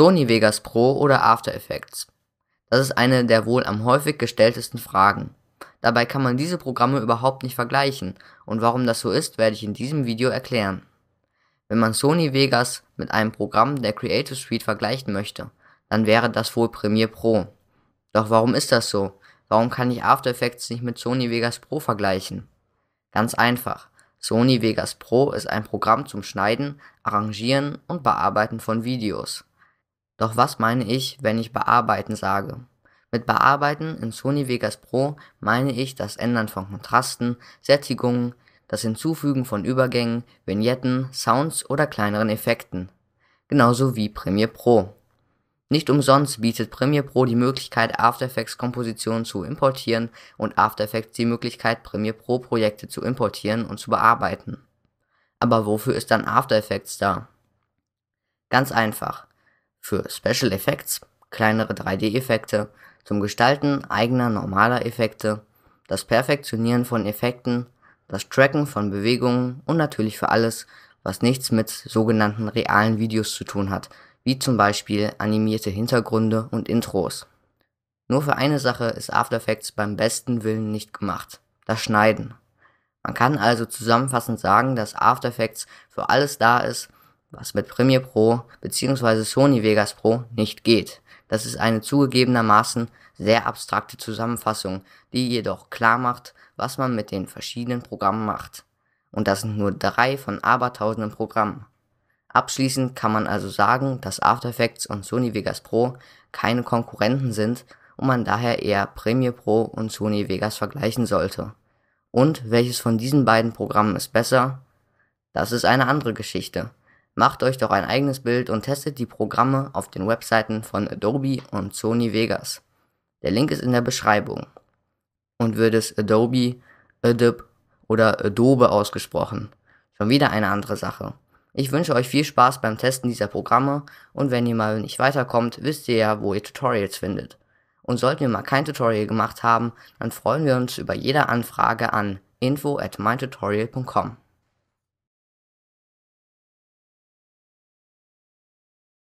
Sony Vegas Pro oder After Effects? Das ist eine der wohl am häufig gestelltesten Fragen. Dabei kann man diese Programme überhaupt nicht vergleichen und warum das so ist, werde ich in diesem Video erklären. Wenn man Sony Vegas mit einem Programm der Creative Suite vergleichen möchte, dann wäre das wohl Premiere Pro. Doch warum ist das so? Warum kann ich After Effects nicht mit Sony Vegas Pro vergleichen? Ganz einfach. Sony Vegas Pro ist ein Programm zum Schneiden, Arrangieren und Bearbeiten von Videos. Doch was meine ich, wenn ich bearbeiten sage? Mit bearbeiten in Sony Vegas Pro meine ich das Ändern von Kontrasten, Sättigungen, das Hinzufügen von Übergängen, Vignetten, Sounds oder kleineren Effekten. Genauso wie Premiere Pro. Nicht umsonst bietet Premiere Pro die Möglichkeit, After Effects Kompositionen zu importieren und After Effects die Möglichkeit, Premiere Pro Projekte zu importieren und zu bearbeiten. Aber wofür ist dann After Effects da? Ganz einfach für Special Effects, kleinere 3D-Effekte, zum Gestalten eigener normaler Effekte, das Perfektionieren von Effekten, das Tracken von Bewegungen und natürlich für alles, was nichts mit sogenannten realen Videos zu tun hat, wie zum Beispiel animierte Hintergründe und Intros. Nur für eine Sache ist After Effects beim besten Willen nicht gemacht, das Schneiden. Man kann also zusammenfassend sagen, dass After Effects für alles da ist, was mit Premiere Pro bzw. Sony Vegas Pro nicht geht. Das ist eine zugegebenermaßen sehr abstrakte Zusammenfassung, die jedoch klar macht, was man mit den verschiedenen Programmen macht. Und das sind nur drei von abertausenden Programmen. Abschließend kann man also sagen, dass After Effects und Sony Vegas Pro keine Konkurrenten sind und man daher eher Premiere Pro und Sony Vegas vergleichen sollte. Und welches von diesen beiden Programmen ist besser? Das ist eine andere Geschichte. Macht euch doch ein eigenes Bild und testet die Programme auf den Webseiten von Adobe und Sony Vegas. Der Link ist in der Beschreibung. Und wird es Adobe, Adobe oder Adobe ausgesprochen. Schon wieder eine andere Sache. Ich wünsche euch viel Spaß beim Testen dieser Programme und wenn ihr mal nicht weiterkommt, wisst ihr ja, wo ihr Tutorials findet. Und sollten wir mal kein Tutorial gemacht haben, dann freuen wir uns über jede Anfrage an info at mytutorial.com.